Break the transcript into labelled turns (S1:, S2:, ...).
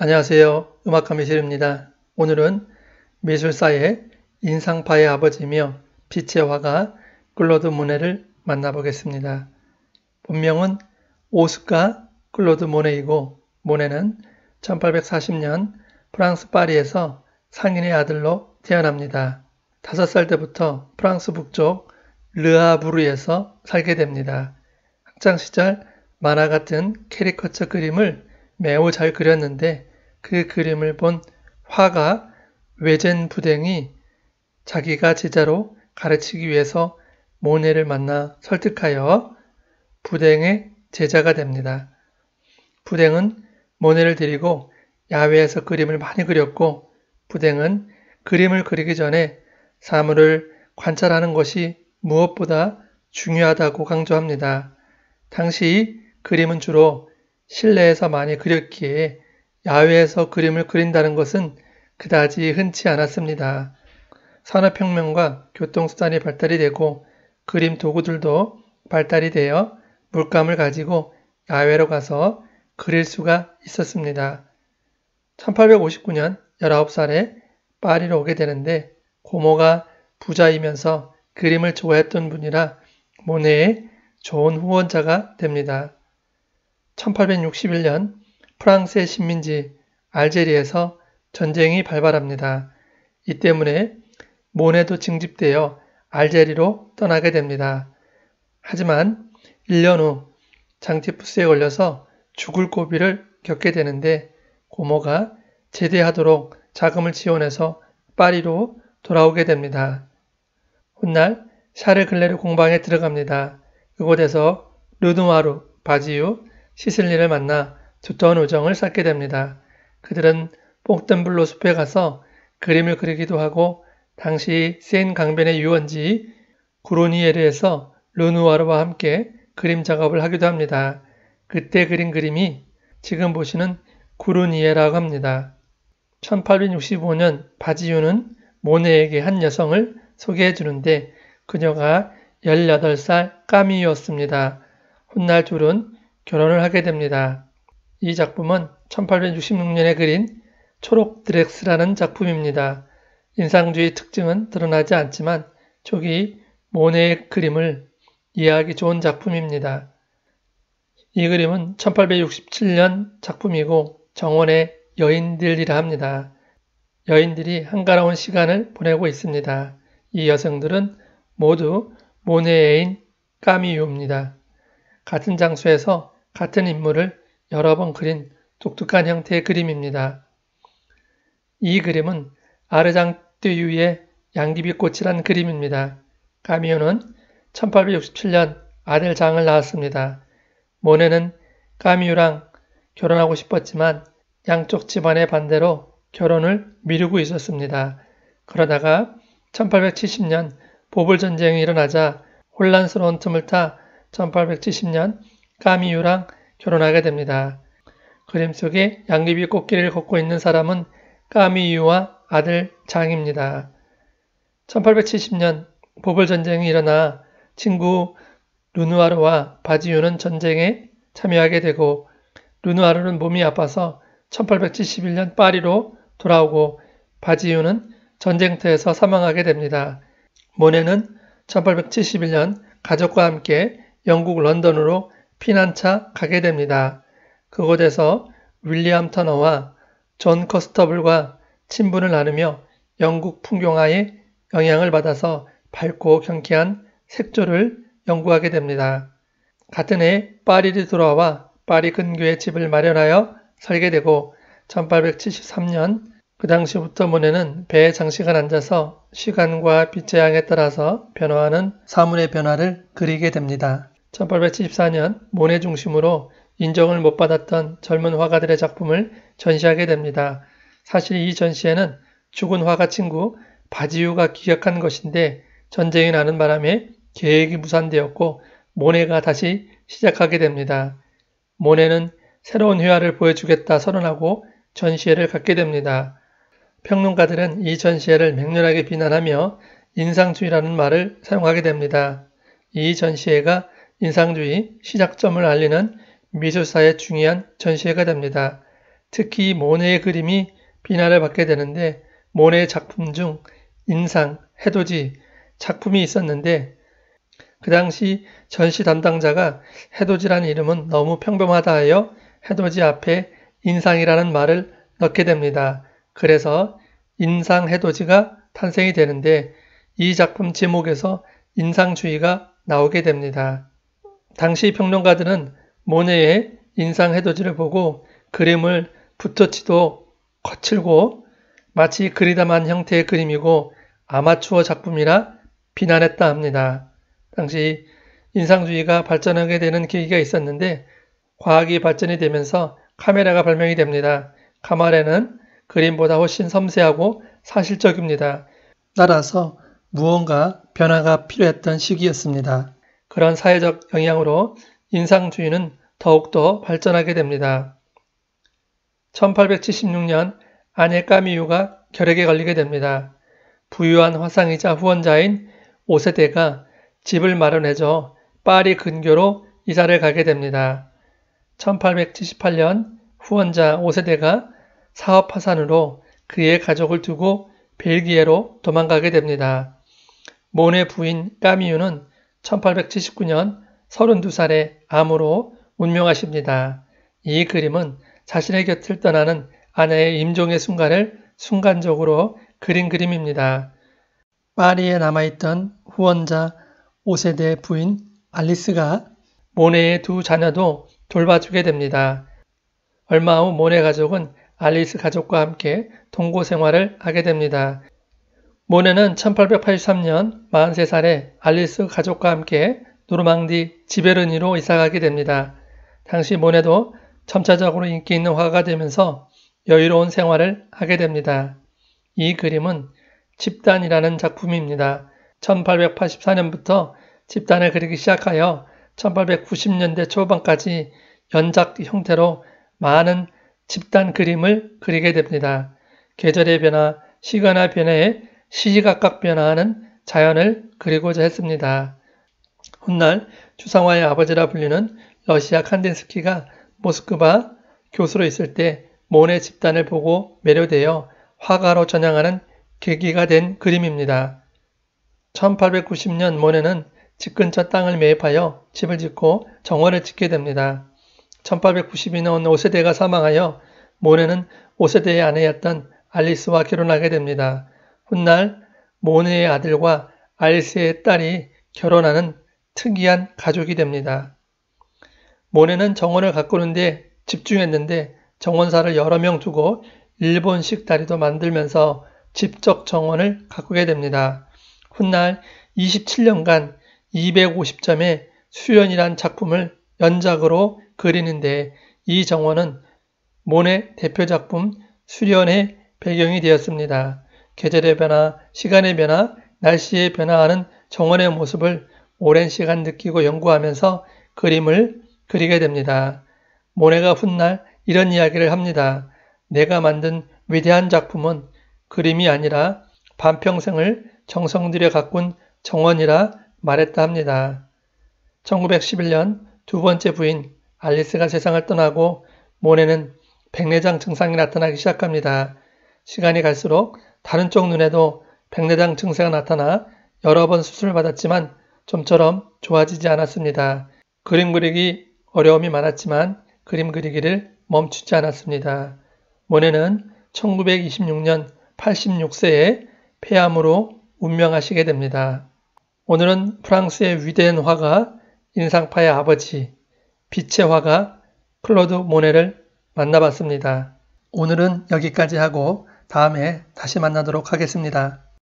S1: 안녕하세요. 음악가 미실입니다. 오늘은 미술사의 인상파의 아버지며 이 빛의 화가 클로드 모네를 만나보겠습니다. 본명은 오스카 클로드 모네이고 모네는 1840년 프랑스 파리에서 상인의 아들로 태어납니다. 5살 때부터 프랑스 북쪽 르아부르에서 살게 됩니다. 학창시절 만화 같은 캐리커처 그림을 매우 잘 그렸는데 그 그림을 본 화가 외젠 부댕이 자기가 제자로 가르치기 위해서 모네를 만나 설득하여 부댕의 제자가 됩니다. 부댕은 모네를 데리고 야외에서 그림을 많이 그렸고 부댕은 그림을 그리기 전에 사물을 관찰하는 것이 무엇보다 중요하다고 강조합니다. 당시 그림은 주로 실내에서 많이 그렸기에 야외에서 그림을 그린다는 것은 그다지 흔치 않았습니다. 산업혁명과 교통수단이 발달이 되고 그림 도구들도 발달이 되어 물감을 가지고 야외로 가서 그릴 수가 있었습니다. 1859년 19살에 파리로 오게 되는데 고모가 부자이면서 그림을 좋아했던 분이라 모네의 좋은 후원자가 됩니다. 1861년 프랑스의 식민지 알제리에서 전쟁이 발발합니다. 이 때문에 모네도 징집되어 알제리로 떠나게 됩니다. 하지만 1년 후 장티푸스에 걸려서 죽을 고비를 겪게 되는데 고모가 제대하도록 자금을 지원해서 파리로 돌아오게 됩니다. 훗날 샤르 글레르 공방에 들어갑니다. 그곳에서 르누아르, 바지유, 시슬리를 만나 두터운 우정을 쌓게 됩니다. 그들은 폭든블루 숲에 가서 그림을 그리기도 하고 당시 센 강변의 유원지 구로니에르에서 르누아르와 함께 그림 작업을 하기도 합니다. 그때 그린 그림이 지금 보시는 구루니에라고 합니다. 1865년 바지유는 모네에게 한 여성을 소개해 주는데 그녀가 18살 까미였습니다. 훗날 둘은 결혼을 하게 됩니다. 이 작품은 1866년에 그린 초록 드렉스라는 작품입니다. 인상주의 특징은 드러나지 않지만 초기 모네의 그림을 이해하기 좋은 작품입니다. 이 그림은 1867년 작품이고 정원의 여인들이라 합니다. 여인들이 한가로운 시간을 보내고 있습니다. 이 여성들은 모두 모네의 애인 까미유입니다. 같은 장소에서 같은 인물을 여러 번 그린 독특한 형태의 그림입니다. 이 그림은 아르장뜨유의 양귀비꽃이란 그림입니다. 까미오는 1867년 아들 장을 낳았습니다. 모네는 까미유랑 결혼하고 싶었지만 양쪽 집안의 반대로 결혼을 미루고 있었습니다. 그러다가 1870년 보불전쟁이 일어나자 혼란스러운 틈을 타 1870년 까미유랑 결혼하게 됩니다. 그림 속에 양귀비 꽃길을 걷고 있는 사람은 까미유와 아들 장입니다. 1870년 보불 전쟁이 일어나 친구 루누아르와 바지유는 전쟁에 참여하게 되고 루누아르는 몸이 아파서 1871년 파리로 돌아오고 바지유는 전쟁터에서 사망하게 됩니다. 모네는 1871년 가족과 함께 영국 런던으로 피난차 가게 됩니다. 그곳에서 윌리엄 터너와 존 커스터블과 친분을 나누며 영국 풍경화에 영향을 받아서 밝고 경쾌한 색조를 연구하게 됩니다. 같은 해 파리를 돌아와 파리 근교에 집을 마련하여 살게 되고 1873년 그 당시부터 문에는 배에 장식을 앉아서 시간과 빛의 양에 따라서 변화하는 사물의 변화를 그리게 됩니다. 1874년 모네 중심으로 인정을 못 받았던 젊은 화가들의 작품을 전시하게 됩니다. 사실 이전시회는 죽은 화가 친구 바지유가 기각한 것인데 전쟁이 나는 바람에 계획이 무산되었고 모네가 다시 시작하게 됩니다. 모네는 새로운 회화를 보여주겠다 선언하고 전시회를 갖게 됩니다. 평론가들은 이 전시회를 맹렬하게 비난하며 인상주의라는 말을 사용하게 됩니다. 이 전시회가 인상주의 시작점을 알리는 미술사의 중요한 전시회가 됩니다. 특히 모네의 그림이 비난을 받게 되는데 모네의 작품 중 인상, 해돋이 작품이 있었는데 그 당시 전시 담당자가 해돋이라는 이름은 너무 평범하다 하여 해돋이 앞에 인상이라는 말을 넣게 됩니다. 그래서 인상 해돋이가 탄생이 되는데 이 작품 제목에서 인상주의가 나오게 됩니다. 당시 평론가들은 모네의 인상 해돋이를 보고 그림을 붓터치도 거칠고 마치 그리다만 형태의 그림이고 아마추어 작품이라 비난했다 합니다. 당시 인상주의가 발전하게 되는 계기가 있었는데 과학이 발전이 되면서 카메라가 발명이 됩니다. 카메라는 그림보다 훨씬 섬세하고 사실적입니다. 따라서 무언가 변화가 필요했던 시기였습니다. 그런 사회적 영향으로 인상주의는 더욱더 발전하게 됩니다. 1876년 아내 까미유가 결핵에 걸리게 됩니다. 부유한 화상이자 후원자인 5세대가 집을 마련해줘 파리 근교로 이사를 가게 됩니다. 1878년 후원자 5세대가 사업 파산으로 그의 가족을 두고 벨기에로 도망가게 됩니다. 모네 부인 까미유는 1879년 32살의 암으로 운명하십니다. 이 그림은 자신의 곁을 떠나는 아내의 임종의 순간을 순간적으로 그린 그림입니다. 파리에 남아있던 후원자 5세대 부인 알리스가 모네의 두 자녀도 돌봐주게 됩니다. 얼마 후 모네 가족은 알리스 가족과 함께 동고 생활을 하게 됩니다. 모네는 1883년 43살에 알리스 가족과 함께 노르망디 지베르니로 이사가게 됩니다. 당시 모네도 점차적으로 인기 있는 화가가 되면서 여유로운 생활을 하게 됩니다. 이 그림은 집단이라는 작품입니다. 1884년부터 집단을 그리기 시작하여 1890년대 초반까지 연작 형태로 많은 집단 그림을 그리게 됩니다. 계절의 변화, 시간의 변화에 시시각각 변화하는 자연을 그리고자 했습니다. 훗날 주상화의 아버지라 불리는 러시아 칸딘스키가 모스크바 교수로 있을 때 모네 집단을 보고 매료되어 화가로 전향하는 계기가 된 그림입니다. 1890년 모네는 집 근처 땅을 매입하여 집을 짓고 정원을 짓게 됩니다. 1892년 오세대가 사망하여 모네는 오세대의 아내였던 알리스와 결혼하게 됩니다. 훗날 모네의 아들과 알세의 딸이 결혼하는 특이한 가족이 됩니다. 모네는 정원을 가꾸는데 집중했는데 정원사를 여러 명 두고 일본식 다리도 만들면서 집적 정원을 가꾸게 됩니다. 훗날 27년간 250점의 수연이란 작품을 연작으로 그리는데 이 정원은 모네 대표 작품 수련의 배경이 되었습니다. 계절의 변화, 시간의 변화, 날씨의 변화하는 정원의 모습을 오랜 시간 느끼고 연구하면서 그림을 그리게 됩니다. 모네가 훗날 이런 이야기를 합니다. 내가 만든 위대한 작품은 그림이 아니라 반평생을 정성들여 가꾼 정원이라 말했다 합니다. 1911년 두 번째 부인 알리스가 세상을 떠나고 모네는 백내장 증상이 나타나기 시작합니다. 시간이 갈수록 다른 쪽 눈에도 백내장 증세가 나타나 여러 번 수술을 받았지만 좀처럼 좋아지지 않았습니다. 그림 그리기 어려움이 많았지만 그림 그리기를 멈추지 않았습니다. 모네는 1926년 86세에 폐암으로 운명하시게 됩니다. 오늘은 프랑스의 위대한 화가 인상파의 아버지 빛의 화가 클로드 모네를 만나봤습니다. 오늘은 여기까지 하고 다음에 다시 만나도록 하겠습니다.